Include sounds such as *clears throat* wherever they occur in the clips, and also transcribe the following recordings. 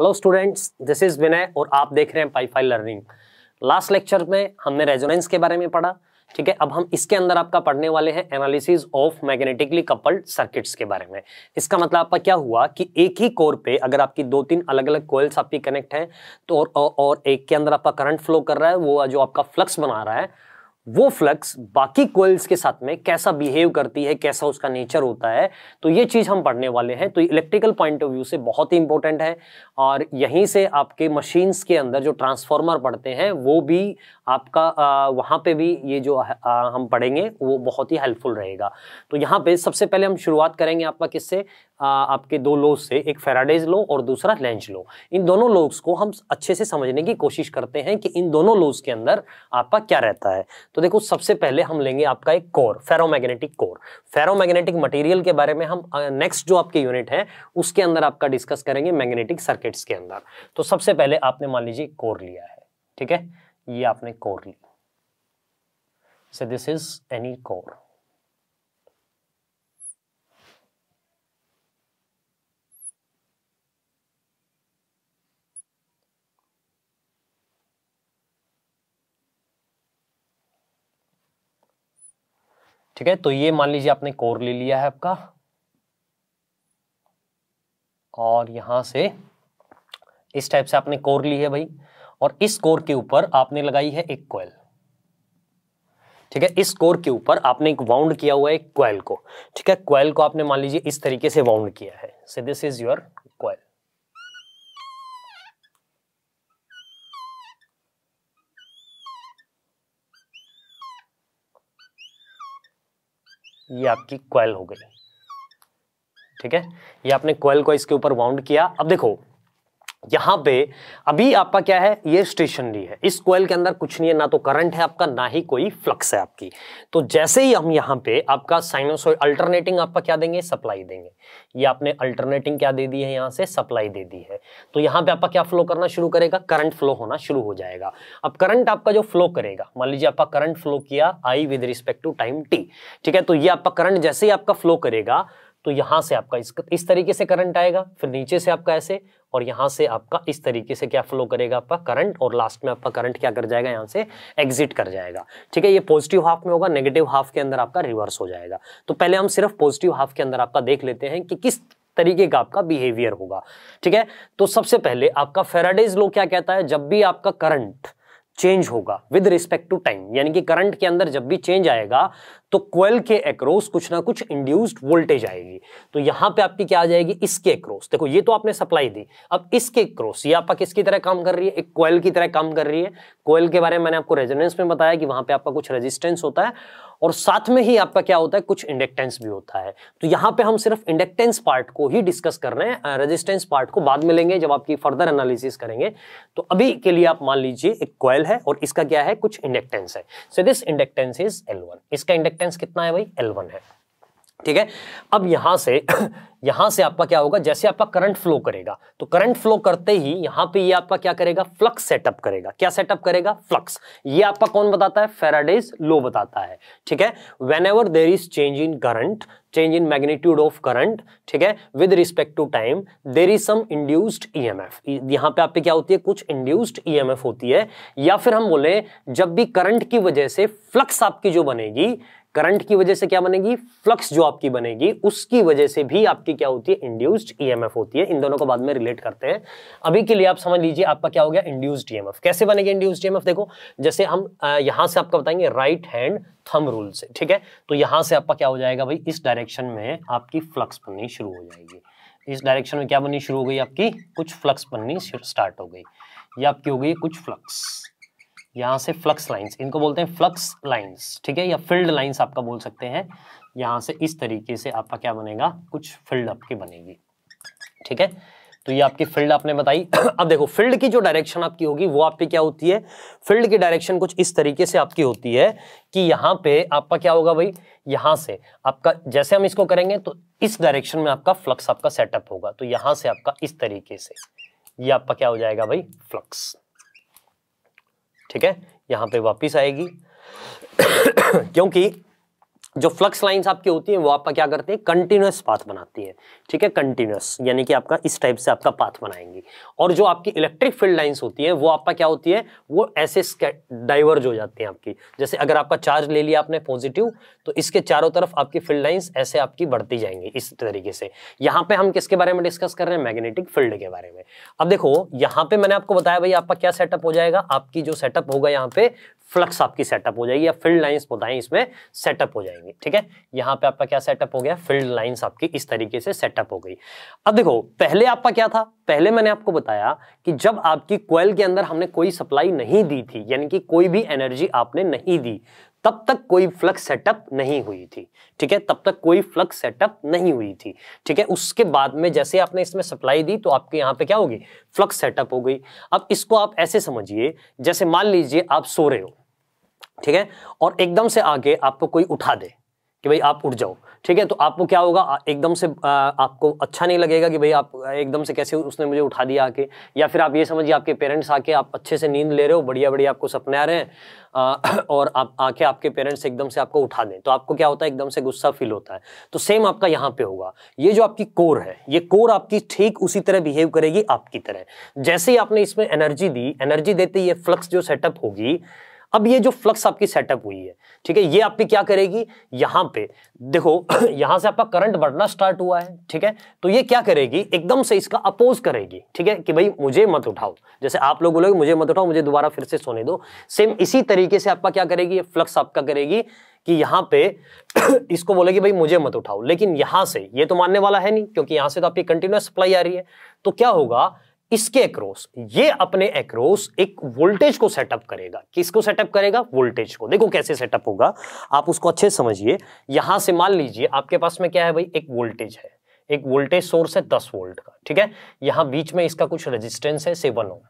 hello students this is Vinay और आप देख रहे हैं पाईफाई लर्निंग लास्ट लेक्चर में हमने रेजोनेंस के बारे में पढ़ा ठीक है अब हम इसके अंदर आपका पढ़ने वाले हैं analysis of magnetically coupled circuits के बारे में इसका मतलब आपका क्या हुआ कि एक ही कोर पे अगर आपकी दो तीन अलग अलग कोयल्स आपकी कनेक्ट हैं तो और, और एक के अंदर आपका करंट फ्लो कर रहा है वो जो आपका फ्लक्स बना रहा है वो फ्लक्स बाकी कोयल्स के साथ में कैसा बिहेव करती है कैसा उसका नेचर होता है तो ये चीज़ हम पढ़ने वाले हैं तो इलेक्ट्रिकल पॉइंट ऑफ व्यू से बहुत ही इंपॉर्टेंट है और यहीं से आपके मशीन्स के अंदर जो ट्रांसफॉर्मर पढ़ते हैं वो भी आपका आ, वहाँ पे भी ये जो आ, हम पढ़ेंगे वो बहुत ही हेल्पफुल रहेगा तो यहाँ पे सबसे पहले हम शुरुआत करेंगे आपका किससे आपके दो लोज से एक फेराडेज लो और दूसरा लेंच लो इन दोनों लॉज को हम अच्छे से समझने की कोशिश करते हैं कि इन दोनों लॉज के अंदर आपका क्या रहता है तो देखो सबसे पहले हम लेंगे आपका एक core ferromagnetic core ferromagnetic material के बारे में हम नेक्स्ट जो आपके यूनिट है उसके अंदर आपका डिस्कस करेंगे मैग्नेटिक सर्किट्स के अंदर तो सबसे पहले आपने मान लीजिए कोर लिया है ठीक है ये आपने कोर लिया दिस इज एनी कोर ठीक है तो ये मान लीजिए आपने कोर ले लिया है आपका और यहां से इस टाइप से आपने कोर ली है भाई और इस कोर के ऊपर आपने लगाई है एक कोयल ठीक है इस कोर के ऊपर आपने एक वाउंड किया हुआ है एक क्वेल को ठीक है क्वेल को आपने मान लीजिए इस तरीके से वाउंड किया है सो दिस इज योर ये आपकी क्वेल हो गई ठीक है ये आपने क्वेल को इसके ऊपर वाउंड किया अब देखो यहाँ पे अभी आपका क्या है ये स्टेशनरी है इस कोयल के अंदर कुछ नहीं है ना तो करंट है आपका ना ही कोई फ्लक्स है आपकी तो जैसे ही हम यहाँ पे आपका साइनोसॉइड अल्टरनेटिंग आपका क्या देंगे सप्लाई देंगे ये आपने अल्टरनेटिंग क्या दे दी है यहाँ से सप्लाई दे दी है तो यहाँ पे आपका क्या फ्लो करना शुरू करेगा करंट फ्लो होना शुरू हो जाएगा अब करंट आपका जो फ्लो करेगा मान लीजिए आपका करंट फ्लो किया I with respect to time T ठीक है तो ये आपका करंट जैसे ही आपका फ्लो करेगा तो यहाँ से आपका इस इस तरीके से करंट आएगा फिर नीचे से आपका ऐसे और यहाँ से आपका इस तरीके से क्या फ्लो करेगा आपका करंट और लास्ट में आपका करंट क्या कर जाएगा यहाँ से एग्जिट कर जाएगा ठीक है ये पॉजिटिव हाफ में होगा नेगेटिव हाफ के अंदर आपका रिवर्स हो जाएगा तो पहले हम सिर्फ पॉजिटिव हाफ के अंदर आपका देख लेते हैं कि किस तरीके का आपका बिहेवियर होगा ठीक है तो सबसे पहले आपका फेराडेज लो क्या कहता है जब भी आपका करंट चेंज होगा विद रिस्पेक्ट टू टाइम यानी कि करंट के अंदर जब भी चेंज आएगा तो कोयल के एक्रोस कुछ ना कुछ इंड्यूस्ड वोल्टेज आएगी तो यहां पे आपकी क्या आ जाएगी इसके एक्रोस देखो ये तो आपने सप्लाई दी अब इसके एक्रोस ये आपका किसकी तरह काम कर रही है एक कोयल की तरह काम कर रही है कोयल के बारे में मैंने आपको रेजोनेंस में बताया कि वहां पर आपका कुछ रेजिस्टेंस होता है और साथ में ही आपका क्या होता है कुछ इंडक्टेंस भी होता है तो यहाँ पे हम सिर्फ इंडक्टेंस पार्ट को ही डिस्कस कर रहे हैं रेजिस्टेंस पार्ट को बाद में लेंगे जब आपकी फर्दर एनालिसिस करेंगे तो अभी के लिए आप मान लीजिए एक क्वेल है और इसका क्या है कुछ इंडक्टेंस है so this inductance is L इसका इंडक्टेंस कितना है भाई एल है ठीक है अब यहां से *coughs* यहां से आपका क्या होगा जैसे आपका करंट फ्लो करेगा तो करंट फ्लो करते ही यहां पे ये आपका क्या करेगा फ्लक्स सेटअप करेगा क्या सेटअप करेगा फ्लक्स ये आपका कौन बताता है फेराडेज लो बताता है ठीक है whenever there is change in current change in magnitude of current ठीक है with respect to time there is is E M F यहाँ पे आप क्या होती है कुछ एम एफ e होती है या फिर हम बोले जब भी करंट की वजह से फ्लक्स आपकी जो बनेगी करंट की वजह से क्या बनेगी फ्लक्स जो आपकी बनेगी उसकी वजह से भी आपकी क्या होती है इंड्यूस्ड ईएमएफ e होती है इन दोनों को बाद में रिलेट करते हैं अभी के लिए आप समझ लीजिए आपका क्या हो गया इंड्यूस्ड ईएमएफ e कैसे बनेगी इंड्यूस्ड ईएमएफ e देखो जैसे हम यहां से आपका बताएंगे राइट हैंड थम रूल से ठीक है तो यहां से आपका क्या हो जाएगा भाई इस डायरेक्शन में आपकी फ्लक्स बननी शुरू हो जाएगी इस डायरेक्शन में क्या बननी शुरू हो गई आपकी कुछ फ्लक्स बननी स्टार्ट हो गई ये आपकी हो गई कुछ फ्लक्स यहाँ से फ्लक्स लाइंस इनको बोलते हैं फ्लक्स लाइंस ठीक है या फील्ड लाइंस आपका बोल सकते हैं यहाँ से इस तरीके से आपका क्या बनेगा कुछ फील्ड आपकी बनेगी ठीक है तो ये आपकी फील्ड आपने बताई *clears throat* अब देखो फील्ड की जो डायरेक्शन आपकी होगी वो आपकी क्या होती है फील्ड की डायरेक्शन कुछ इस तरीके से आपकी होती है कि यहाँ पे आपका क्या होगा भाई यहाँ से आपका जैसे हम इसको करेंगे तो इस डायरेक्शन में आपका फ्लक्स आपका सेटअप होगा तो यहाँ से आपका इस तरीके से ये आपका क्या हो जाएगा भाई फ्लक्स ठीक है यहाँ पे वापस आएगी *coughs* क्योंकि जो फ्लक्स लाइंस आपकी होती है वो आपका क्या करती है कंटिन्यूस पाथ बनाती है ठीक है कंटिन्यूस यानी कि आपका इस टाइप से आपका पाथ बनाएंगी और जो आपकी इलेक्ट्रिक फील्ड लाइंस होती है वो आपका क्या होती है वो ऐसे डाइवर्ज हो जाती हैं आपकी जैसे अगर आपका चार्ज ले लिया आपने पॉजिटिव तो इसके चारों तरफ आपकी फील्ड लाइन्स ऐसे आपकी बढ़ती जाएंगी इस तरीके से यहाँ पे हम किसके बारे में डिस्कस कर रहे हैं मैग्नेटिक फील्ड के बारे में अब देखो यहाँ पे मैंने आपको बताया भाई आपका क्या सेटअप हो जाएगा आपकी जो सेटअप होगा यहाँ पे फ्लक्स आपकी सेटअप हो जाएगी या फील्ड लाइंस बताएं इसमें सेटअप हो जाएंगे ठीक है यहाँ पे आपका क्या सेटअप हो गया फील्ड लाइंस आपकी इस तरीके से सेटअप हो गई अब देखो पहले आपका क्या था पहले मैंने आपको बताया कि जब आपकी कोयल के अंदर हमने कोई सप्लाई नहीं दी थी यानी कि कोई भी एनर्जी आपने नहीं दी तब तक कोई फ्लक्स सेटअप नहीं हुई थी ठीक है तब तक कोई फ्लक्स सेटअप नहीं हुई थी ठीक है उसके बाद में जैसे आपने इसमें सप्लाई दी तो आपके यहाँ पे क्या होगी फ्लक्स सेटअप हो गई अब इसको आप ऐसे समझिए जैसे मान लीजिए आप सो रहे हो ठीक है और एकदम से आके आपको कोई उठा दे कि भाई आप उठ जाओ ठीक है तो आपको क्या होगा एकदम से आ, आपको अच्छा नहीं लगेगा कि भाई आप एकदम से कैसे उसने मुझे उठा दिया आके या फिर आप ये समझिए आपके पेरेंट्स आके आप अच्छे से नींद ले रहे हो बढ़िया बढ़िया आपको सपने आ रहे हैं आ, *clears throat* और आप आके आपके पेरेंट्स एकदम से आपको उठा दें तो आपको क्या होता है एकदम से गुस्सा फील होता है तो सेम आपका यहाँ पे होगा ये जो आपकी कोर है ये कोर आपकी ठीक उसी तरह बिहेव करेगी आपकी तरह जैसे ही आपने इसमें एनर्जी दी एनर्जी देते ये फ्लक्स जो सेटअप होगी अब ये जो फ्लक्स आपकी सेटअप हुई है ठीक है ये आपकी क्या करेगी यहाँ पे देखो *clears throat* यहां से आपका करंट बढ़ना स्टार्ट हुआ है ठीक है तो ये क्या करेगी एकदम से इसका अपोज करेगी ठीक है कि भाई मुझे मत उठाओ जैसे आप लोग बोलोगे मुझे मत उठाओ मुझे दोबारा फिर से सोने दो सेम इसी तरीके से आपका क्या करेगी ये फ्लक्स आपका करेगी कि यहाँ पे *clears throat* इसको बोलेगी भाई मुझे मत उठाओ लेकिन यहां से ये तो मानने वाला है नहीं क्योंकि यहाँ से तो आपकी कंटिन्यूस सप्लाई आ रही है तो क्या होगा इसके एक्रोस ये अपने एक्रोस एक वोल्टेज को सेटअप करेगा किसको सेटअप करेगा वोल्टेज को देखो कैसे सेटअप होगा आप उसको अच्छे समझिए यहां से मान लीजिए आपके पास में क्या है भाई एक वोल्टेज है एक वोल्टेज सोर्स है दस वोल्ट का ठीक है यहां बीच में इसका कुछ रेजिस्टेंस है सेवन ओम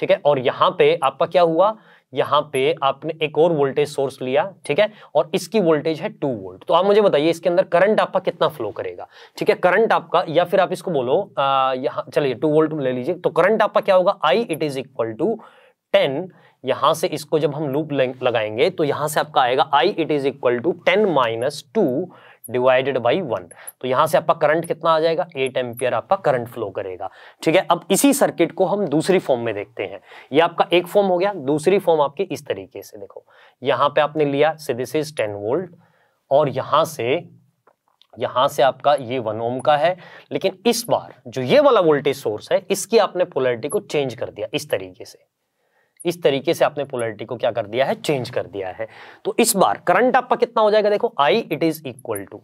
ठीक है और यहां पे आपका क्या हुआ यहां पे आपने एक और वोल्टेज सोर्स लिया ठीक है और इसकी वोल्टेज है टू वोल्ट तो आप मुझे बताइए इसके अंदर करंट आपका कितना फ्लो करेगा ठीक है करंट आपका या फिर आप इसको बोलो यहाँ चलिए टू वोल्ट ले लीजिए तो करंट आपका क्या होगा I it is equal to ten यहां से इसको जब हम लूप लगाएंगे तो यहां से आपका आएगा I it is equal to ten minus two divided by one तो यहां से आपका करंट कितना आ जाएगा एट एम्पियर आपका करंट फ्लो करेगा ठीक है अब इसी सर्किट को हम दूसरी फॉर्म में देखते हैं ये आपका एक फॉर्म हो गया दूसरी फॉर्म आपकी इस तरीके से देखो यहां पे आपने लिया से दिस इज टेन वोल्ट और यहां से यहां से आपका ये वन ओम का है लेकिन इस बार जो ये वाला वोल्टेज सोर्स है इसकी आपने पोलरिटी को चेंज कर दिया इस तरीके से इस तरीके से आपने पोलरिटी को क्या कर दिया है चेंज कर दिया है तो इस बार करंट आपका कितना हो जाएगा देखो I it is equal to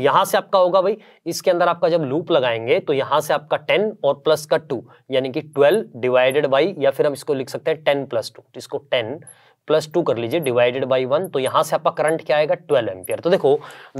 यहां से आपका होगा भाई इसके अंदर आपका जब लूप लगाएंगे तो यहां से आपका टेन और प्लस का टू यानी कि ट्वेल्व डिवाइडेड बाई या फिर हम इसको लिख सकते हैं टेन प्लस टू इसको टेन प्लस टू कर लीजिए डिवाइडेड बाई वन तो यहां से आपका करंट क्या आएगा ट्वेल्व एम्पियर तो देखो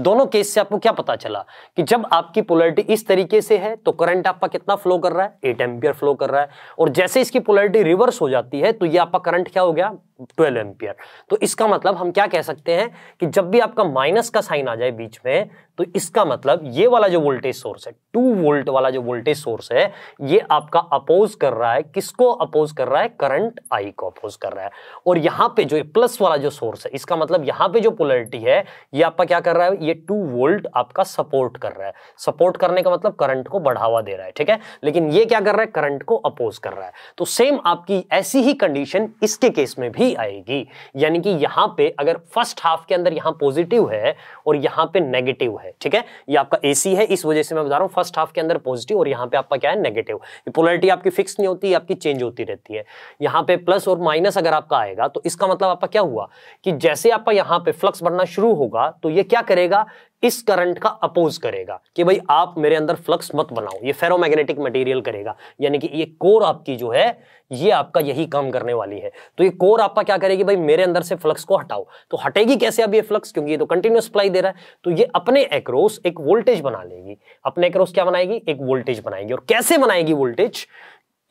दोनों केस से आपको क्या पता चला कि जब आपकी पोलरिटी इस तरीके से है तो करंट आपका कितना फ्लो कर रहा है एट एम्पियर फ्लो कर रहा है और जैसे इसकी पोलरिटी रिवर्स हो जाती है तो ये आपका करंट क्या हो गया ट्वेल्व एम्पियर तो इसका मतलब हम क्या कह सकते हैं कि जब भी आपका माइनस का साइन आ जाए बीच में तो इसका मतलब ये वाला जो वोल्टेज सोर्स है टू वोल्ट वाला जो वोल्टेज सोर्स है ये आपका अपोज कर रहा है किसको अपोज कर रहा है करंट आई को अपोज कर रहा है और यहाँ पे जो प्लस वाला जो सोर्स है इसका मतलब यहाँ पे जो पोलरिटी है ये आपका क्या कर रहा है ये टू वोल्ट आपका सपोर्ट कर रहा है सपोर्ट करने का मतलब करंट को बढ़ावा दे रहा है ठीक है लेकिन ये क्या कर रहा है करंट को अपोज कर रहा है तो सेम आपकी ऐसी ही कंडीशन इसके केस में भी ही आएगी यानी कि यहां पे अगर फर्स्ट हाफ के अंदर यहां पॉजिटिव है और यहां पे नेगेटिव है ठीक है ये आपका एसी है इस वजह से मैं बता रहा हूं फर्स्ट हाफ के अंदर पॉजिटिव और यहां पे आपका क्या है नेगेटिव ये पोलरिटी आपकी फिक्स नहीं होती आपकी चेंज होती रहती है यहां पे प्लस और माइनस अगर आपका आएगा तो इसका मतलब आपका क्या हुआ कि जैसे आपका यहां पे फ्लक्स बढ़ना शुरू होगा तो ये क्या करेगा इस करंट का अपोज करेगा कि भाई आप मेरे अंदर फ्लक्स मत बनाओ ये फेरोमैग्नेटिक मटेरियल करेगा यानी कि ये कोर आपकी जो है ये आपका यही काम करने वाली है तो ये कोर आपका क्या करेगी भाई मेरे अंदर से फ्लक्स को हटाओ तो हटेगी कैसे अब ये फ्लक्स क्योंकि ये तो कंटिन्यूस सप्लाई दे रहा है तो ये अपने एक्रोस एक वोल्टेज बना लेगी अपने एक्रोस क्या बनाएगी एक वोल्टेज बनाएगी और कैसे बनाएगी वोल्टेज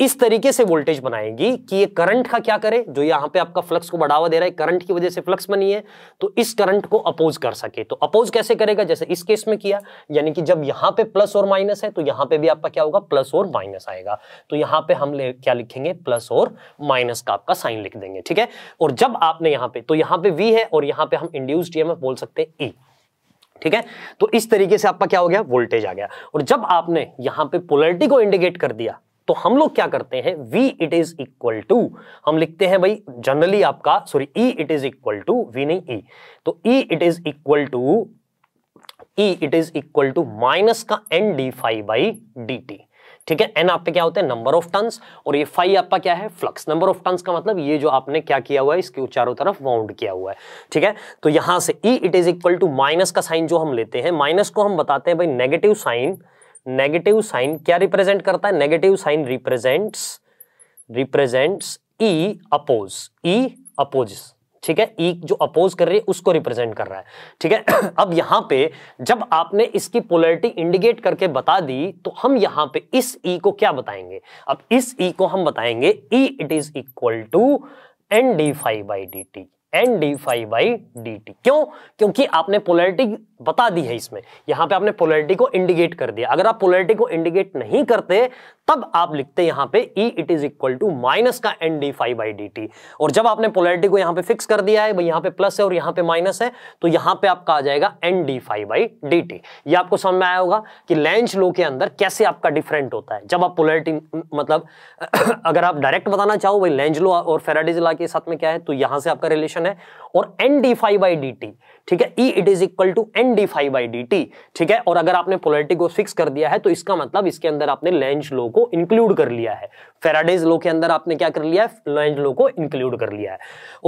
इस तरीके से वोल्टेज बनाएगी कि ये करंट का क्या करे जो यहां पे आपका फ्लक्स को बढ़ावा दे रहा है करंट की वजह से फ्लक्स बनी है तो इस करंट को अपोज कर सके तो अपोज कैसे करेगा जैसे इस केस में किया यानी कि जब यहां पे प्लस और माइनस है तो यहां पे भी आपका क्या होगा प्लस और माइनस आएगा तो यहां पे हम क्या लिखेंगे प्लस और माइनस का आपका साइन लिख देंगे ठीक है और जब आपने यहां पर तो यहां पर वी है और यहां पर हम इंड्यूस्ड ईएमएफ बोल सकते हैं ई e, ठीक है तो इस तरीके से आपका क्या हो गया वोल्टेज आ गया और जब आपने यहां पे पोलरिटी को इंडिकेट कर दिया तो हम लोग क्या करते हैं v it is equal to हम लिखते हैं भाई जनरली आपका sorry e it is equal to v नहीं e तो e it is equal to e it is equal to minus का n d phi by D T ठीक है n आपके क्या होते हैं नंबर ऑफ टर्न्स और ये फाइव आपका क्या है फ्लक्स नंबर ऑफ टर्न्स का मतलब ये जो आपने क्या किया हुआ है इसके चारों तरफ वाउंड किया हुआ है ठीक है तो यहां से e it is equal to minus का साइन जो हम लेते हैं माइनस को हम बताते हैं भाई नेगेटिव साइन नेगेटिव साइन क्या रिप्रेजेंट करता है negative sign represents represents E oppose E oppose ठीक है ई e जो अपोज कर रही है उसको रिप्रेजेंट कर रहा है ठीक है *clears throat* अब यहां पे जब आपने इसकी पोलरिटी इंडिकेट करके बता दी तो हम यहां पे इस ई e को क्या बताएंगे अब इस ई e को हम बताएंगे E it is equal to N D phi by D T N D phi by D T क्यों क्योंकि आपने पोलैरिटी बता दी है इसमें यहां पे आपने पोलैरिटी को इंडिकेट कर दिया अगर आप पोलैरिटी को इंडिकेट नहीं करते तब आप लिखते यहां पे E it is equal to minus का N D phi by D T और जब आपने पोलैरिटी को यहां पे फिक्स कर दिया है भाई यहां पे प्लस है और यहां पे माइनस है तो यहां पे आपका आ जाएगा N D phi by D T ये आपको समझ में आया होगा कि लेंच लो के अंदर कैसे आपका डिफरेंट होता है जब आप पोलैरिटी मतलब *clears throat* अगर आप डायरेक्ट बताना चाहो भाई लेंज लो और फेराडीज ला के साथ में क्या है तो यहां से आपका रिलेशन इक्वेशन है और N D phi by D T ठीक है E it is equal to N D phi by D T ठीक है और अगर आपने पोलिटी को फिक्स कर दिया है तो इसका मतलब इसके अंदर आपने लेंज लो को इंक्लूड कर लिया है फेराडेज लो के अंदर आपने क्या कर लिया है लेंज लो को इंक्लूड कर लिया है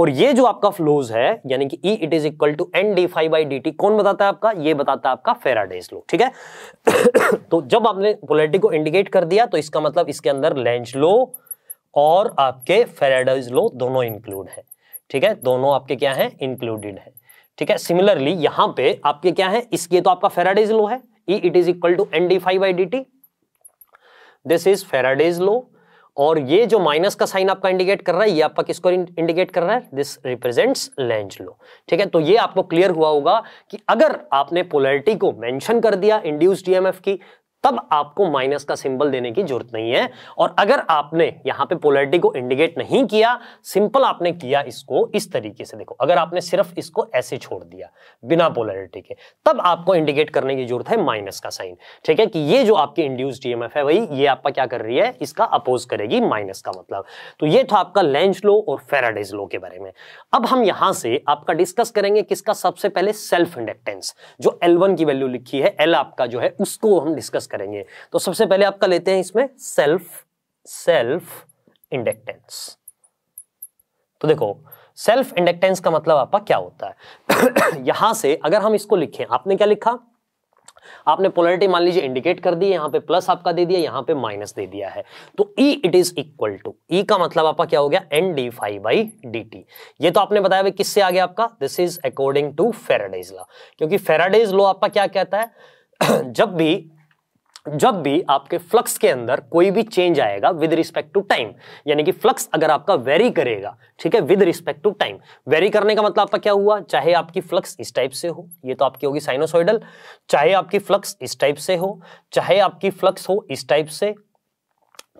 और ये जो आपका फ्लोज है यानी कि E it is equal to N D phi by D T कौन बताता है आपका ये बताता है आपका फेराडेज लो ठीक है *coughs* तो जब आपने पोलिटी को इंडिकेट कर दिया तो इसका मतलब इसके अंदर लेंज लो और आपके फेराडेज लो दोनों इंक्लूड है ठीक है दोनों आपके क्या है इंक्लूडेड है ठीक है सिमिलरली यहां पे आपके क्या है इसके तो आपका फेराडेज लो है E it is equal to N D phi by D T this is Faraday's law और ये जो माइनस का साइन आपका इंडिकेट कर रहा है ये आपका किसको इंडिकेट कर रहा है दिस रिप्रेजेंट्स लेंज लो ठीक है तो ये आपको क्लियर हुआ होगा कि अगर आपने पोलैरिटी को मेंशन कर दिया इंड्यूस डीएमएफ e की तब आपको माइनस का सिंबल देने की जरूरत नहीं है और अगर आपने यहां पे पोलैरिटी को इंडिकेट नहीं किया सिंपल आपने किया इसको इस तरीके से देखो अगर आपने सिर्फ इसको ऐसे छोड़ दिया बिना पोलैरिटी के तब आपको इंडिकेट करने की जरूरत है माइनस का साइन ठीक है कि ये जो आपकी इंड्यूस डीएमएफ है वही ये आपका क्या कर रही है इसका अपोज करेगी माइनस का मतलब तो ये था आपका लेंच लो और फेराडेज लो के बारे में अब हम यहां से आपका डिस्कस करेंगे किसका सबसे पहले सेल्फ इंडक्टेंस जो एल की वैल्यू लिखी है एल आपका जो है उसको हम डिस्कस करेंगे तो सबसे पहले आपका लेते हैं इसमें सेल्फ सेल्फ इंडक्टेंस तो देखो सेल्फ इंडक्टेंस का मतलब आपका क्या होता है *coughs* यहां से अगर हम इसको लिखें आपने क्या लिखा आपने पोलरिटी मान लीजिए इंडिकेट कर दी यहां पे प्लस आपका दे दिया यहां पे माइनस दे दिया है तो E it is equal to E का मतलब आपका क्या हो गया N D phi by D T ये तो आपने बताया भाई किससे आ गया आपका this is according to Faraday's law क्योंकि फेराडेज लॉ आपका क्या कहता है *coughs* जब भी जब भी आपके फ्लक्स के अंदर कोई भी चेंज आएगा विद रिस्पेक्ट टू टाइम यानी कि फ्लक्स अगर आपका वेरी करेगा ठीक है with respect to time vary करने का मतलब आपका क्या हुआ चाहे आपकी फ्लक्स इस टाइप से हो ये तो आपकी होगी साइनोसॉइडल चाहे आपकी फ्लक्स इस टाइप से हो चाहे आपकी फ्लक्स हो इस टाइप से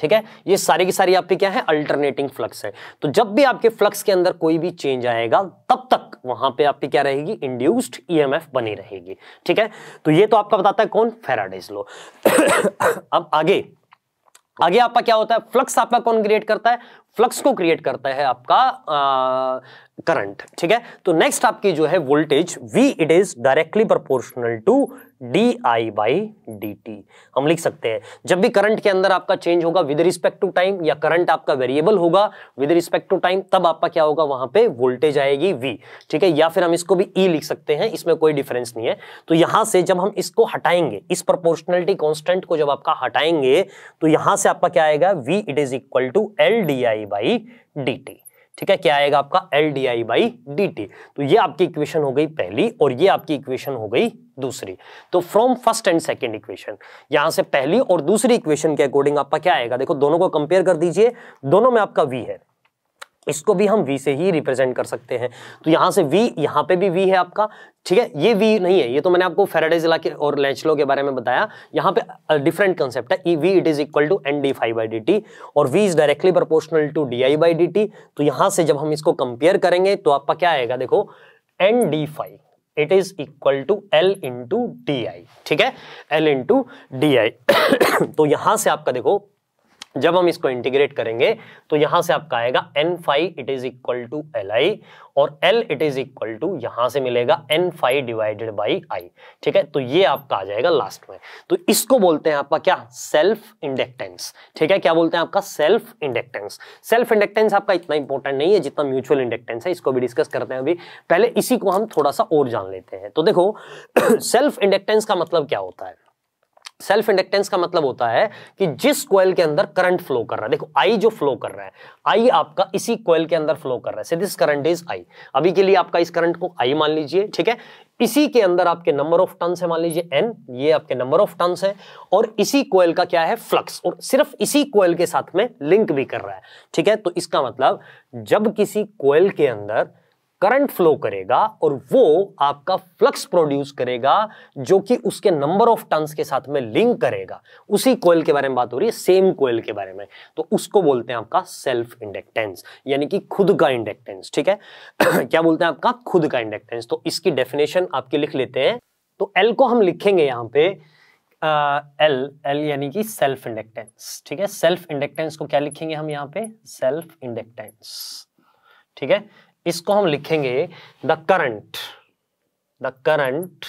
ठीक है ये सारी की सारी आपकी क्या है अल्टरनेटिंग फ्लक्स है तो जब भी आपके फ्लक्स के अंदर कोई भी चेंज आएगा तब तक वहां पे आपकी क्या रहेगी इंड्यूस्ड ईएमएफ e बनी रहेगी ठीक है तो ये तो आपका बताता है कौन फेराडेज लो *coughs* अब आगे आगे आपका क्या होता है फ्लक्स आपका कौन क्रिएट करता है फ्लक्स को क्रिएट करता है आपका करंट ठीक है तो नेक्स्ट आपकी जो है voltage V it is directly proportional to D I by D T हम लिख सकते हैं जब भी करंट के अंदर आपका चेंज होगा विद रिस्पेक्ट टू टाइम या करंट आपका वेरिएबल होगा विद रिस्पेक्ट टू टाइम तब आपका क्या होगा वहां पे वोल्टेज आएगी वी ठीक है या फिर हम इसको भी ई e लिख सकते हैं इसमें कोई डिफरेंस नहीं है तो यहां से जब हम इसको हटाएंगे इस प्रपोर्शनलिटी कॉन्स्टेंट को जब आपका हटाएंगे तो यहां से आपका क्या आएगा V it is equal to L D I by D T ठीक है क्या आएगा आपका L D I by D T तो ये आपकी इक्वेशन हो गई पहली और ये आपकी इक्वेशन हो गई दूसरी तो from first and second equation यहां से पहली और दूसरी इक्वेशन के अकॉर्डिंग आपका क्या आएगा देखो दोनों को कंपेयर कर दीजिए दोनों में आपका वी है इसको भी हम वी से ही रिप्रेजेंट कर सकते हैं तो यहाँ से वी यहाँ पे भी वी है आपका ठीक है ये वी नहीं है ये तो मैंने आपको फेराडे जिला के और लेंचलो के बारे में बताया यहाँ पे डिफरेंट कंसेप्ट है E V it is equal to N D phi by D T और V is directly proportional to D I by D T तो यहाँ से जब हम इसको कंपेयर करेंगे तो आपका क्या आएगा देखो N D phi it is equal to L into D I ठीक है एल इंटू डी आई तो यहां से आपका देखो जब हम इसको इंटीग्रेट करेंगे तो यहां से आपका आएगा N phi it is equal to L I और L it is equal to यहां से मिलेगा N phi divided by I ठीक है तो ये आपका आ जाएगा लास्ट में तो इसको बोलते हैं आपका क्या सेल्फ इंडेक्टेंस ठीक है क्या बोलते हैं आपका सेल्फ इंडेक्टेंस सेल्फ इंडेक्टेंस आपका इतना इंपॉर्टेंट नहीं है जितना म्यूचुअल इंडेक्टेंस है इसको भी डिस्कस करते हैं अभी पहले इसी को हम थोड़ा सा और जान लेते हैं तो देखो सेल्फ *coughs* इंडेक्टेंस का मतलब क्या होता है सेल्फ इंडक्टेंस का मतलब होता है कि जिस कॉयल के अंदर करंट फ्लो कर रहा है देखो आई जो फ्लो कर रहा है आई आपका इसी कॉयल के अंदर फ्लो कर रहा है दिस करंट इज आई अभी के लिए आपका इस करंट को आई मान लीजिए ठीक है इसी के अंदर आपके नंबर ऑफ टन है मान लीजिए एन ये आपके नंबर ऑफ टन है और इसी कोयल का क्या है फ्लक्स और सिर्फ इसी कोयल के साथ में लिंक भी कर रहा है ठीक है तो इसका मतलब जब किसी कोयल के अंदर करंट फ्लो करेगा और वो आपका फ्लक्स प्रोड्यूस करेगा जो कि उसके नंबर ऑफ टर्न्स के साथ में लिंक करेगा उसी कोयल के बारे में बात हो रही है सेम कोयल के बारे में तो उसको बोलते हैं आपका सेल्फ इंडक्टेंस यानी कि खुद का इंडक्टेंस ठीक है *clears throat* क्या बोलते हैं आपका खुद का इंडक्टेंस तो इसकी डेफिनेशन आपके लिख लेते हैं तो एल को हम लिखेंगे यहां पर एल एल यानी कि सेल्फ इंडक्टेंस ठीक है सेल्फ इंडक्टेंस को क्या लिखेंगे हम यहां पे सेल्फ इंडक्टेंस ठीक है इसको हम लिखेंगे the current the current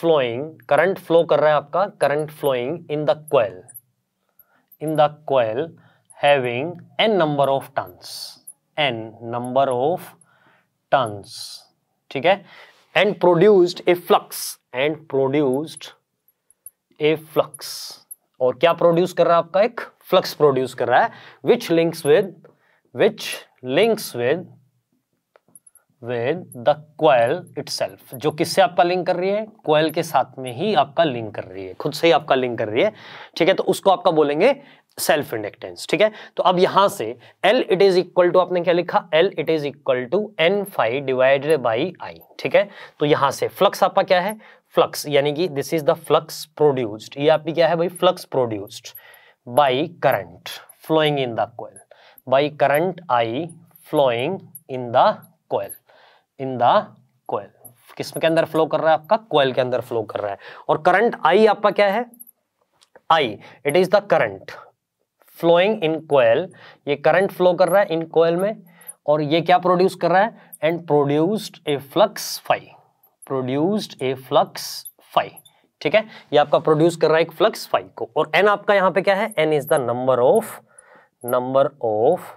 flowing current flow कर रहा है आपका current flowing in the coil in the coil having N number of turns N number of turns ठीक है and produced a flux and produced a flux और क्या produce कर रहा है आपका एक फ्लक्स प्रोड्यूस कर रहा है which links with which links with with the coil itself जो किससे आपका लिंक कर रही है क्वेल के साथ में ही आपका लिंक कर रही है खुद से ही आपका लिंक कर रही है ठीक है तो उसको आपका बोलेंगे सेल्फ इंडक्टेंस ठीक है तो अब यहां से L it is equal to आपने क्या लिखा L it is equal to N phi divided by I ठीक है तो यहां से फ्लक्स आपका क्या है फ्लक्स यानी कि this is the flux produced ये आपकी क्या है भाई flux produced by current flowing in the coil by current I flowing in the coil in the coil किसमें के अंदर फ्लो कर रहा है आपका कोयल के अंदर फ्लो कर रहा है और करंट आई आपका क्या है I it is the current flowing in coil ये करंट फ्लो कर रहा है इन कोयल में और ये क्या प्रोड्यूस कर रहा है and produced a flux phi produced a flux phi ठीक है ये आपका प्रोड्यूस कर रहा है एक फ्लक्स फाइव को और एन आपका यहां पे क्या है N is the number of number of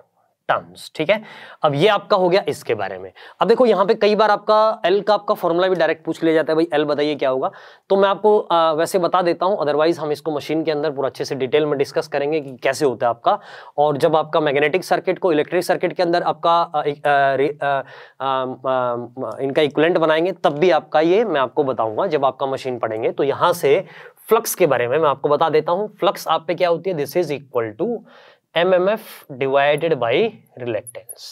terms ठीक है अब ये आपका हो गया इसके बारे में अब देखो यहाँ पे कई बार आपका एल का आपका फॉर्मूला भी डायरेक्ट पूछ लिया जाता है भाई एल बताइए क्या होगा तो मैं आपको आ, वैसे बता देता हूँ अदरवाइज हम इसको मशीन के अंदर पूरा अच्छे से डिटेल में डिस्कस करेंगे कि कैसे होता है आपका और जब आपका मैग्नेटिक सर्किट को इलेक्ट्रिक सर्किट के अंदर आपका इनका इक्वलेंट बनाएंगे तब भी आपका ये मैं आपको बताऊंगा जब आपका मशीन पढ़ेंगे तो यहाँ से फ्लक्स के बारे में मैं आपको बता देता हूँ फ्लक्स आप पे क्या होती है this is equal to M M F divided by reluctance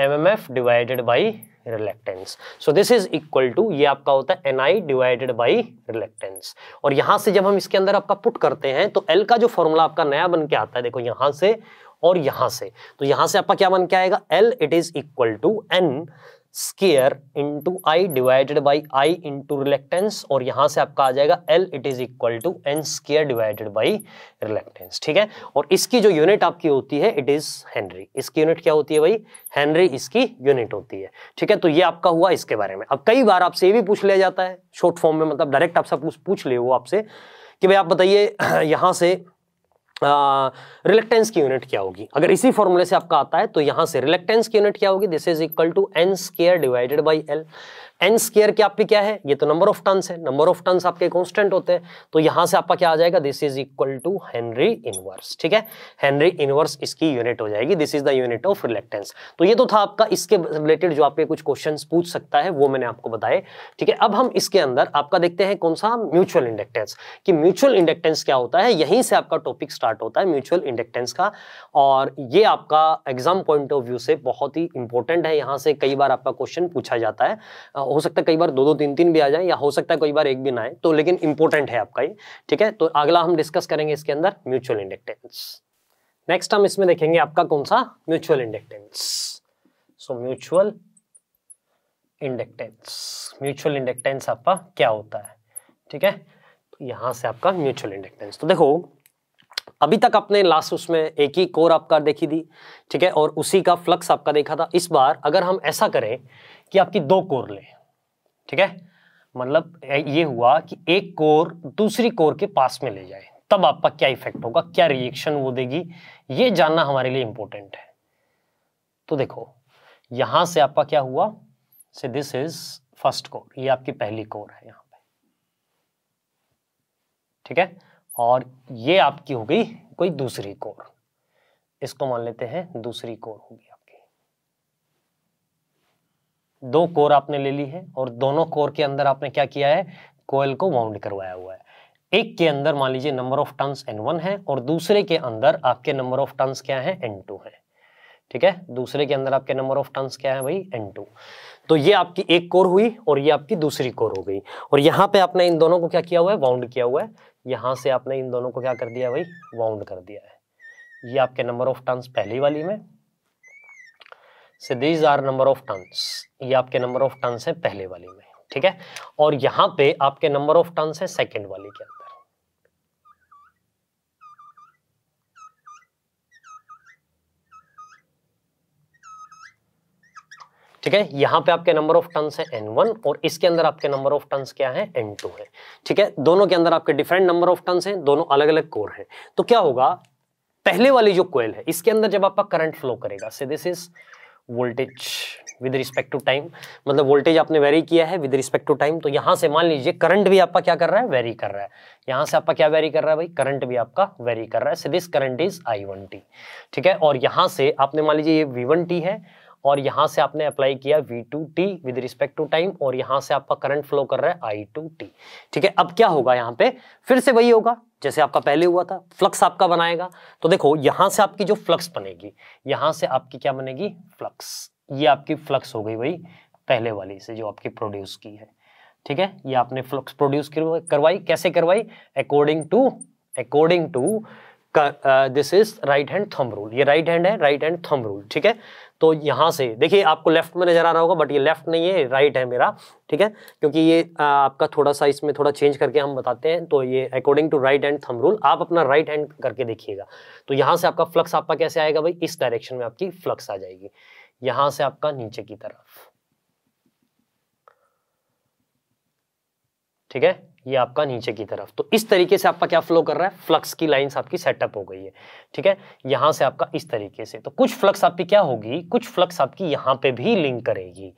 M M F divided by reluctance so this is equal to ये आपका होता है N I divided by reluctance और यहां से जब हम इसके अंदर आपका पुट करते हैं तो एल का जो फॉर्मूला आपका नया बन के आता है देखो यहां से और यहां से तो यहां से आपका क्या बन के आएगा L it is equal to N square into I divided by I into reluctance और यहां से आपका आ जाएगा L it is equal to N square divided by reluctance ठीक है और इसकी जो यूनिट आपकी होती है इट इज हेनरी इसकी यूनिट क्या होती है भाई हेनरी इसकी यूनिट होती है ठीक है तो ये आपका हुआ इसके बारे में अब कई बार आपसे ये भी पूछ लिया जाता है शॉर्ट फॉर्म में मतलब डायरेक्ट आपसे पूछ, पूछ ले वो आपसे कि भाई आप बताइए *clears throat* यहाँ से रिलेक्टेंस की यूनिट क्या होगी अगर इसी फॉर्मूले से आपका आता है तो यहां से रिलेक्टेंस की यूनिट क्या होगी this is equal to N square divided by L N square के आपके क्या है ये तो नंबर ऑफ टन्स है नंबर ऑफ टन्स आपके कॉन्स्टेंट होते हैं तो यहां से आपका क्या आ जाएगा this is equal to henry inverse ठीक है हेनरी इनवर्स इसकी यूनिट हो जाएगी this is the unit of reluctance तो ये तो था आपका इसके रिलेटेड जो आपके कुछ क्वेश्चन पूछ सकता है वो मैंने आपको बताए ठीक है अब हम इसके अंदर आपका देखते हैं कौन सा म्यूचुअल इंडक्टेंस कि म्यूचुअल इंडक्टेंस क्या होता है यहीं से आपका टॉपिक स्टार्ट होता है म्यूचुअल इंडक्टेंस का और ये आपका एग्जाम पॉइंट ऑफ व्यू से बहुत ही इंपॉर्टेंट है यहाँ से कई बार आपका क्वेश्चन पूछा जाता है हो सकता है कई बार दो दो तीन तीन भी आ जाए या हो सकता है कई बार एक भी ना आए तो लेकिन इंपॉर्टेंट है आपका ये ठीक है तो अगला हम डिस्कस करेंगे इसके अंदर म्यूचुअल इंडक्टेंस नेक्स्ट हम इसमें देखेंगे आपका कौन सा mutual inductance so mutual inductance mutual inductance आपका क्या होता है ठीक है तो यहां से आपका म्यूचुअल इंडक्टेंस तो देखो अभी तक आपने लास्ट उसमें एक ही कोर आपका देखी थी ठीक है और उसी का फ्लक्स आपका देखा था इस बार अगर हम ऐसा करें कि आपकी दो कोर लें ठीक है मतलब ये हुआ कि एक कोर दूसरी कोर के पास में ले जाए तब आपका क्या इफेक्ट होगा क्या रिएक्शन वो देगी ये जानना हमारे लिए इंपॉर्टेंट है तो देखो यहां से आपका क्या हुआ से दिस इज फर्स्ट कोर ये आपकी पहली कोर है यहां पे ठीक है और ये आपकी हो गई कोई दूसरी कोर इसको मान लेते हैं दूसरी कोर होगी दो कोर आपने ले ली है और दोनों कोर के अंदर आपने क्या किया है कोयल को वाउंड करवाया हुआ है एक के अंदर मान लीजिए number of turns N one है और दूसरे के अंदर आपके नंबर ऑफ टर्न्स क्या है एन टू है ठीक है दूसरे के अंदर आपके नंबर ऑफ टर्न्स क्या है भाई एन टू तो ये आपकी एक कोर हुई और ये आपकी दूसरी कोर हो गई और यहाँ पे आपने इन दोनों को क्या किया हुआ है वाउंड किया हुआ है यहाँ से आपने इन दोनों को क्या कर दिया भाई वाउंड कर दिया है ये आपके नंबर ऑफ टर्न्स पहली वाली में से these are number of turns ये आपके नंबर ऑफ टर्न्स है पहले वाली में ठीक है और यहां पे आपके नंबर ऑफ टर्न्स है सेकेंड वाली के अंदर ठीक है यहां पे आपके नंबर ऑफ टर्न्स है एन वन और इसके अंदर आपके नंबर ऑफ टर्न्स क्या है एन टू है ठीक है दोनों के अंदर आपके डिफरेंट नंबर ऑफ टर्न्स हैं दोनों अलग अलग कोर हैं तो क्या होगा पहले वाली जो कोयल है इसके अंदर जब आपका करंट फ्लो करेगा से this is voltage with respect to time मतलब वोल्टेज आपने वेरी किया है विद रिस्पेक्ट टू टाइम तो यहाँ से मान लीजिए करंट भी आपका क्या कर रहा है वेरी कर रहा है यहाँ से आपका क्या वेरी कर रहा है भाई करंट भी आपका वेरी कर रहा है so this current is I one T ठीक है और यहाँ से आपने मान लीजिए ये वी वन टी है और यहां से आपने अप्लाई किया V two T with respect to time और यहां से आपका करंट फ्लो कर रहा है आई टू टी ठीक है अब क्या होगा यहाँ पे फिर से वही होगा जैसे आपका पहले हुआ था फ्लक्स आपका बनाएगा तो देखो यहां से आपकी जो फ्लक्स बनेगी यहां से आपकी क्या बनेगी फ्लक्स ये आपकी फ्लक्स हो गई वही पहले वाली से जो आपकी प्रोड्यूस की है ठीक है ये आपने फ्लक्स प्रोड्यूस करवाई कैसे करवाई according to according to this is right hand thumb rule ये राइट हैंड है राइट हैंड थंब रूल ठीक है तो यहाँ से देखिए आपको लेफ्ट में नज़र आ रहा होगा बट ये लेफ्ट नहीं है राइट है मेरा ठीक है क्योंकि ये आपका थोड़ा सा इसमें थोड़ा चेंज करके हम बताते हैं तो ये according to right hand thumb rule आप अपना राइट हैंड करके देखिएगा तो यहाँ से आपका फ्लक्स आपका कैसे आएगा भाई इस डायरेक्शन में आपकी फ्लक्स आ जाएगी यहाँ से आपका नीचे की तरफ ठीक है ये आपका नीचे की तरफ तो इस तरीके से आपका क्या फ्लो कर रहा है फ्लक्स की लाइंस आपकी सेटअप हो गई है ठीक है यहां से आपका इस तरीके से तो कुछ फ्लक्स आपकी क्या होगी कुछ फ्लक्स आपकी यहां पे भी लिंक करेगी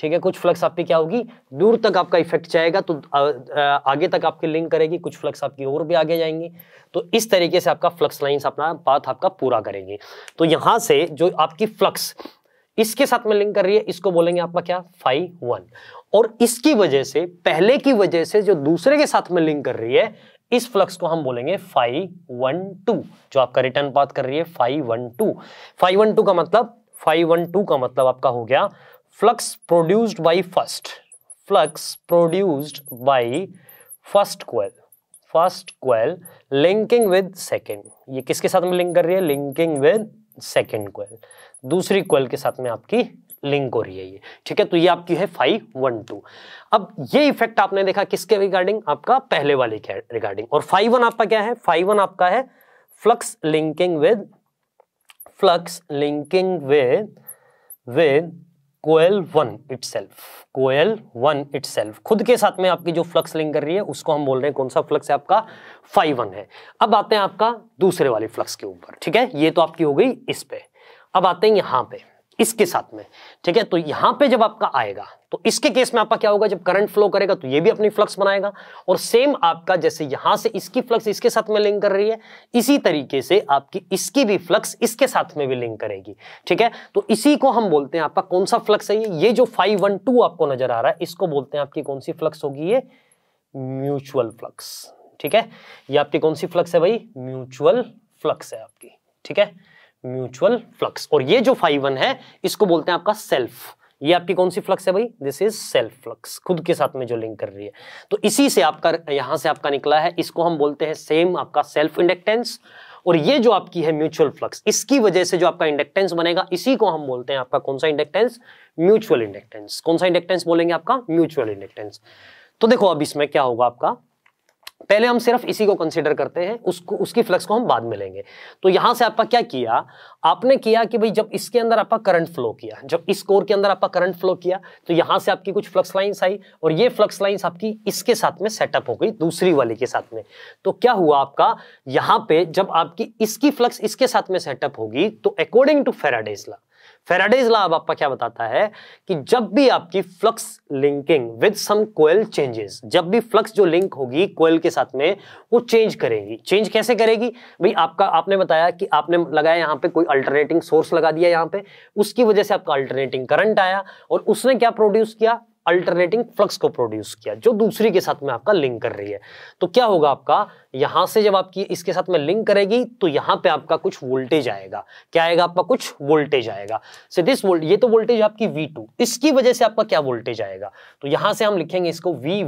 ठीक है कुछ फ्लक्स आपकी क्या होगी दूर तक आपका इफेक्ट जाएगा तो आ, आगे तक आपकी लिंक करेगी कुछ फ्लक्स आपकी और भी आगे जाएंगे तो इस तरीके से आपका फ्लक्स लाइन्स अपना पाथ आपका पूरा करेंगे तो यहां से जो आपकी फ्लक्स इसके साथ में लिंक कर रही है इसको बोलेंगे आपका क्या फाइव वन और इसकी वजह से पहले की वजह से जो दूसरे के साथ में लिंक कर रही है इस फ्लक्स को हम बोलेंगे फाइव वन टू जो आपका रिटर्न पाथ कर रही है five one two five one two का मतलब फाइव वन टू का मतलब आपका हो गया flux produced by first flux produced by first coil first coil linking with second ये किसके साथ में लिंक कर रही है लिंकिंग विद सेकेंड क्वेल दूसरी क्वेल के साथ में आपकी लिंक हो रही है ये ठीक है तो ये आपकी है फाइव वन टू अब ये इफेक्ट आपने देखा किसके रिगार्डिंग आपका पहले वाले के रिगार्डिंग और फाइव वन आपका क्या है फाइव वन आपका है flux linking with flux linking with with coil one itself coil one itself खुद के साथ में आपकी जो फ्लक्स लिंक कर रही है उसको हम बोल रहे हैं कौन सा फ्लक्स है आपका फाइव वन है अब आते हैं आपका दूसरे वाले फ्लक्स के ऊपर ठीक है ये तो आपकी हो गई इस पे अब आते हैं यहां पे इसके साथ में ठीक है तो यहां पे जब आपका आएगा तो इसके केस में आपका क्या होगा जब करंट फ्लो करेगा तो ये भी अपनी फ्लक्स बनाएगा और सेम आपका जैसे यहां से इसकी फ्लक्स इसके साथ में लिंक कर रही है इसी तरीके से आपकी इसकी भी फ्लक्स इसके साथ में भी लिंक करेगी ठीक है तो इसी को हम बोलते हैं आपका कौन सा फ्लक्स है ये जो फाइव वन टू आपको नजर आ रहा है इसको बोलते हैं आपकी कौन सी फ्लक्स होगी ये म्यूचुअल फ्लक्स ठीक है ये आपकी कौन सी फ्लक्स है भाई म्यूचुअल फ्लक्स है आपकी ठीक है म्यूचुअल फ्लक्स और ये जो फाइव वन है इसको बोलते हैं आपका सेल्फ ये आपकी कौन सी फ्लक्स है भाई दिस इज सेल्फ फ्लक्स खुद के साथ में जो लिंक कर रही है तो इसी से आपका यहां से आपका निकला है इसको हम बोलते हैं सेम आपका सेल्फ इंडक्टेंस और ये जो आपकी है म्यूचुअल फ्लक्स इसकी वजह से जो आपका इंडक्टेंस बनेगा इसी को हम बोलते हैं आपका कौन सा इंडक्टेंस म्यूचुअल इंडक्टेंस कौन सा इंडक्टेंस बोलेंगे आपका म्यूचुअल इंडक्टेंस तो देखो अब इसमें क्या होगा आपका पहले हम सिर्फ इसी को कंसिडर करते हैं उसको उसकी फ्लक्स को हम बाद में लेंगे तो यहां से आपका क्या किया आपने किया कि भाई जब इसके अंदर आपका करंट फ्लो किया जब इस कोर के अंदर आपका करंट फ्लो किया तो यहां से आपकी कुछ फ्लक्स लाइन्स आई और ये फ्लक्स लाइन्स आपकी इसके साथ में सेटअप हो गई दूसरी वाली के साथ में तो क्या हुआ आपका यहां पर जब आपकी इसकी फ्लक्स इसके साथ में सेटअप होगी तो अकॉर्डिंग टू फेराडेजला फेराडेज लाभ आपका क्या बताता है कि जब भी आपकी flux linking with some coil changes जब भी फ्लक्स जो लिंक होगी कोयल के साथ में वो चेंज करेगी चेंज कैसे करेगी भाई आपका आपने बताया कि आपने लगाया यहाँ पे कोई अल्टरनेटिंग सोर्स लगा दिया यहाँ पे उसकी वजह से आपका अल्टरनेटिंग करंट आया और उसने क्या प्रोड्यूस किया अल्टरनेटिंग फ्लक्स को प्रोड्यूस किया जो दूसरी के साथ में आपका लिंक कर रही है तो क्या होगा आपका यहां से जब आपकी इसके साथ में लिंक करेगी तो यहां पे आपका कुछ वोल्टेज आएगा क्या आएगा आपका कुछ वोल्टेज आएगा सो दिस वोल्ट ये तो वोल्टेज आपकी वी टू इसकी वजह से आपका क्या वोल्टेज आएगा तो यहां से हम लिखेंगे इसको वी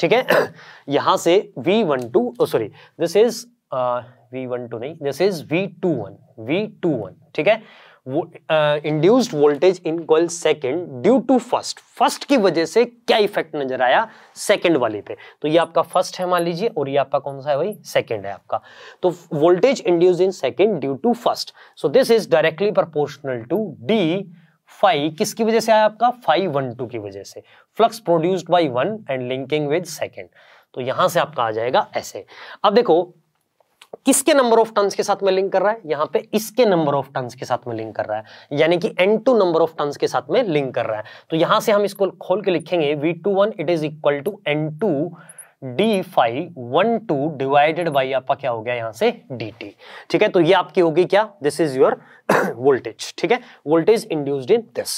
ठीक है *clears throat* यहां से V sorry this is V नहीं this is V two one ठीक है induced voltage in coil second due to first first की वजह से क्या इफेक्ट नजर आया सेकंड वाले पे तो ये आपका फर्स्ट है मान लीजिए और ये आपका कौन सा है भाई सेकंड है आपका तो voltage induce in second due to first so this is directly proportional to D five किसकी वजह से आया आपका फाइव वन टू की वजह से flux produced by one and linking with second तो यहां से आपका आ जाएगा ऐसे अब देखो किसके नंबर ऑफ टन्स के साथ में लिंक कर रहा है यहां पे इसके नंबर ऑफ टन्स के साथ में लिंक कर रहा है यानी कि N two number of turns के साथ में लिंक कर रहा है तो यहां से हम इसको खोल के लिखेंगे V two one it is equal to N two D five one two divided by आपका क्या हो गया यहां से डी टी ठीक है तो ये आपकी होगी क्या दिस इज योर वोल्टेज ठीक है वोल्टेज इंड्यूस्ड इन दिस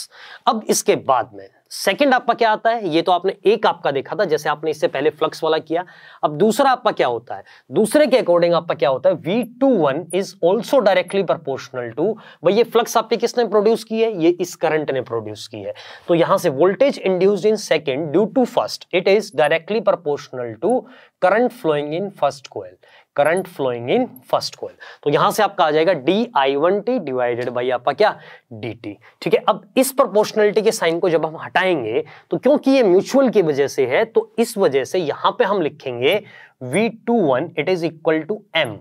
अब इसके बाद में सेकंड आपका क्या आता है ये तो आपने एक आपका देखा था जैसे आपने इससे पहले फ्लक्स वाला किया अब दूसरा आपका क्या होता है दूसरे के अकॉर्डिंग आपका क्या होता है V two one is also directly proportional to भाई ये फ्लक्स आपके किसने प्रोड्यूस की है ये इस करंट ने प्रोड्यूस की है तो यहां से voltage induced in second due to first it is directly proportional to current flowing in first coil current flowing in first coil तो यहां से आपका आ जाएगा D I one T divided by आपका क्या डी टी ठीक है अब इस प्रोपोर्शनलिटी के साइन को जब हम हटाएंगे तो क्योंकि ये म्यूचुअल की वजह से है तो इस वजह से यहां पे हम लिखेंगे V two one it is equal to M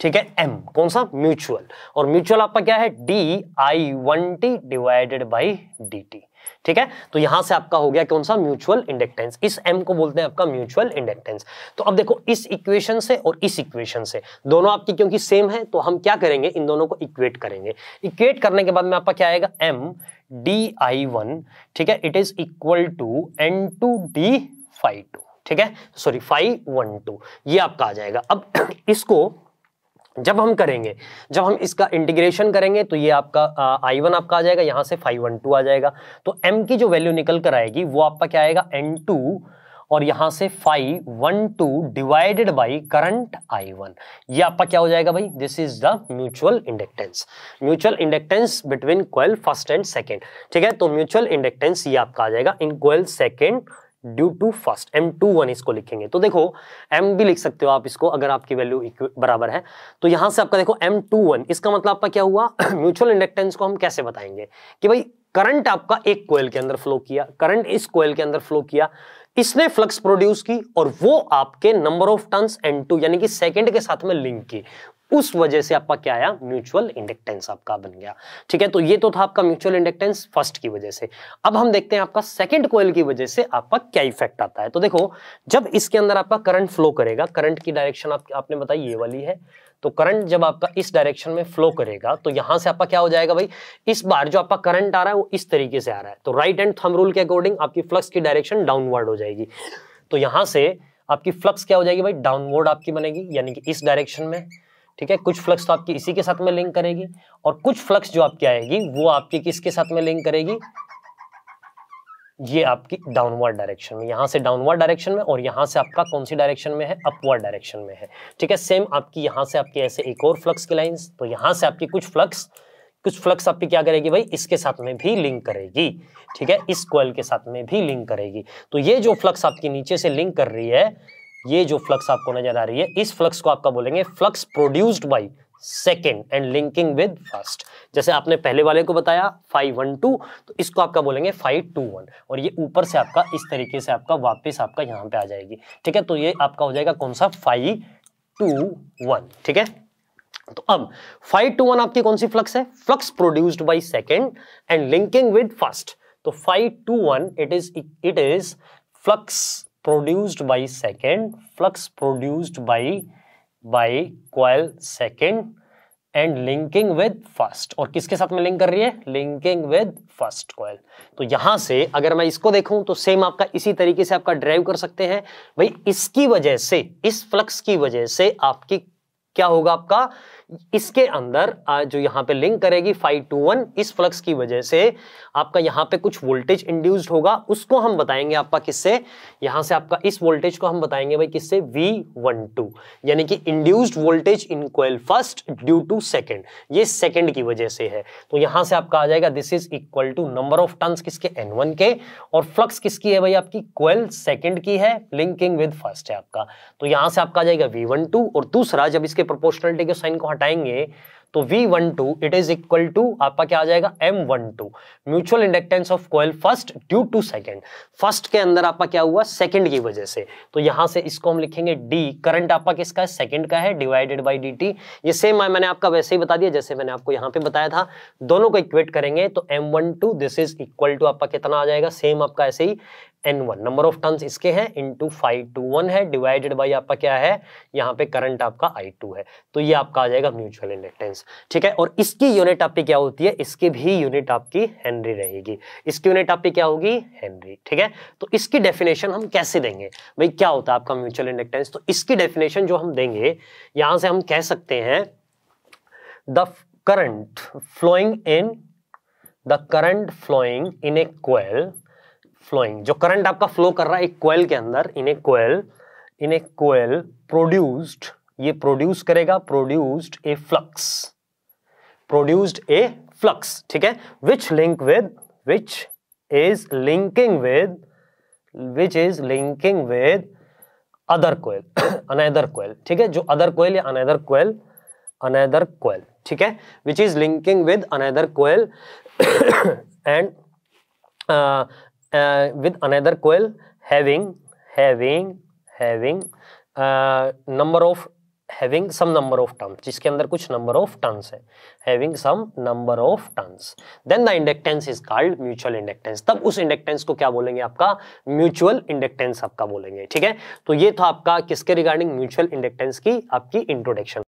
ठीक है एम कौन सा म्यूचुअल और म्यूचुअल आपका क्या है D I one T divided by D T ठीक है तो यहां से आपका हो गया कौन सा म्यूचुअल इंडक्टेंस इस एम को बोलते हैं आपका म्यूचुअल इंडक्टेंस तो अब देखो इस इक्वेशन से और इस इक्वेशन से दोनों आपकी क्योंकि सेम है तो हम क्या करेंगे इन दोनों को इक्वेट करेंगे इक्वेट करने के बाद में आपका क्या आएगा एम डी आई वन ठीक है it is equal to N two D five two ठीक है सॉरी फाइव वन टू ये आपका आ जाएगा अब *clears throat* इसको जब हम करेंगे जब हम इसका इंटीग्रेशन करेंगे तो ये आपका आई वन आपका आ जाएगा यहां से फाइव वन टू आ जाएगा तो एम की जो वैल्यू निकल कर आएगी वो आपका क्या आएगा एन टू और यहां से five one two divided by current I one ये आपका क्या हो जाएगा भाई this is the mutual inductance mutual inductance between coil first and second ठीक है तो म्यूचुअल इंडक्टेंस ये आपका आ जाएगा in coil second due to first M two one इसको लिखेंगे तो देखो एम भी लिख सकते हो आप इसको अगर आपकी वैल्यू बराबर है तो यहां से आपका देखो एम टू वन इसका मतलब आपका क्या हुआ म्यूचुअल *clears throat* इंडक्टेंस को हम कैसे बताएंगे कि भाई करंट आपका एक कोयल के अंदर फ्लो किया करंट इस कोयल के अंदर फ्लो किया इसने फ्लक्स प्रोड्यूस की और वो आपके number of turns N two यानी कि सेकंड के साथ में लिंक की उस वजह से आपका क्या आया म्यूचुअल इंडक्टेंस आपका बन गया ठीक है तो ये तो था आपका म्यूचुअल इंडक्टेंस फर्स्ट की वजह से अब हम देखते हैं आपका सेकंड कोयल की वजह से आपका क्या इफेक्ट आता है तो देखो जब इसके अंदर आपका करंट फ्लो करेगा करंट की डायरेक्शन आप, आपने बताई ये वाली है तो करंट जब आपका इस डायरेक्शन में फ्लो करेगा तो यहां से आपका क्या हो जाएगा भाई इस बार जो आपका करंट आ रहा है वो इस तरीके से आ रहा है तो राइट एंड थम रूल के अकॉर्डिंग आपकी फ्लक्स की डायरेक्शन डाउनवर्ड हो जाएगी तो यहां से आपकी फ्लक्स क्या हो जाएगी भाई डाउनवर्ड आपकी बनेगी यानी कि इस डायरेक्शन में ठीक है कुछ फ्लक्स तो आपकी इसी के साथ में लिंक करेगी और कुछ फ्लक्स जो आपकी आएगी वो आपकी किसके साथ में लिंक करेगी ये आपकी डाउनवर्ड डायरेक्शन में यहां से डाउनवर्ड डायरेक्शन में और यहां से आपका कौन सी डायरेक्शन में है अपवर्ड डायरेक्शन में है ठीक है सेम आपकी यहां से आपके ऐसे एक और फ्लक्स की लाइंस तो यहां से आपकी कुछ फ्लक्स कुछ फ्लक्स आपकी क्या करेगी भाई इसके साथ में भी लिंक करेगी ठीक है इस कोयल के साथ में भी लिंक करेगी तो ये जो फ्लक्स आपकी नीचे से लिंक कर रही है ये जो फ्लक्स आपको नजर आ रही है इस फ्लक्स को आपका बोलेंगे flux produced by second and linking with first जैसे आपने पहले वाले को बताया फाइव वन टू तो इसको आपका बोलेंगे फाइव टू वन और ये ऊपर से आपका इस तरीके से आपका वापस आपका यहां पे आ जाएगी ठीक है तो ये आपका हो जाएगा कौन सा फाइव टू वन ठीक है तो अब फाइव टू वन आपकी कौन सी फ्लक्स है flux produced by second and linking with first तो five two one it is it is flux produced by second flux produced by by coil second and linking with first और किसके साथ में link कर रही है linking with first coil तो यहां से अगर मैं इसको देखूं तो सेम आपका इसी तरीके से आपका ड्राइव कर सकते हैं भाई इसकी वजह से इस फ्लक्स की वजह से आपकी क्या होगा आपका इसके अंदर जो यहां पे लिंक करेगी फाइव टू वन इस फ्लक्स की वजह से आपका यहां पे कुछ वोल्टेज इंड्यूस्ड होगा उसको हम बताएंगे आपका किससे यहां से आपका इस वोल्टेज को हम बताएंगे भाई किससे वी वन टू यानी कि induced voltage in coil first due to second ये सेकेंड की वजह से है तो यहां से आपका आ जाएगा this is equal to number of turn किसके एन के और फ्लक्स किसकी है भाई आपकी क्वेल सेकेंड की है लिंकिंग विद फर्स्ट है आपका तो यहां से आपका आ जाएगा वी और दूसरा जब इसके प्रोपोर्शनलिटी के साइन को हटा हटाएंगे तो V12 one two it is equal to आपका क्या आ जाएगा M12 one two mutual inductance of coil first due to second first के अंदर आपका क्या हुआ सेकेंड की वजह से तो यहां से इसको हम लिखेंगे D करंट आपका किसका है सेकेंड का है डिवाइडेड बाई डी टी ये सेम मैंने आपका वैसे ही बता दिया जैसे मैंने आपको यहां पे बताया था दोनों को इक्वेट करेंगे तो M12 one two this is equal to आपका कितना आ जाएगा सेम आपका ऐसे ही N one number of turns इसके हैं इंटू फाइव टू वन है डिवाइडेड बाई आपका क्या है यहाँ पे करंट आपका आई टू है तो ये आपका आ जाएगा म्यूचुअल इंडक्टेंस ठीक है और इसकी यूनिट आपकी क्या होती है इसकी भी यूनिट आपकी हेनरी रहेगी इसकी यूनिट आपकी क्या होगी हेनरी ठीक है तो इसकी डेफिनेशन हम कैसे देंगे भाई क्या होता है आपका म्यूचुअल इंडक्टेंस तो इसकी डेफिनेशन जो हम देंगे यहाँ से हम कह सकते हैं the current flowing in the current flowing in a coil flowing जो करंट आपका फ्लो कर रहा है एक कोयल के अंदर in a coil in a coil produced ये प्रोड्यूस करेगा produced a flux produced a flux ठीक है which link with which is linking with which is linking with other coil another coil ठीक है जो अदर कोयल या अनदर कोयल another coil ठीक है which is linking with another coil and with another coil having having having number of having some number of terms जिसके अंदर कुछ number of terms है having some number of terms then the inductance is called mutual inductance तब उस inductance को क्या बोलेंगे आपका म्यूचुअल इंडक्टेंस आपका बोलेंगे ठीक है तो ये था आपका किसके रिगार्डिंग म्यूचुअल इंडक्टेंस की आपकी इंट्रोडक्शन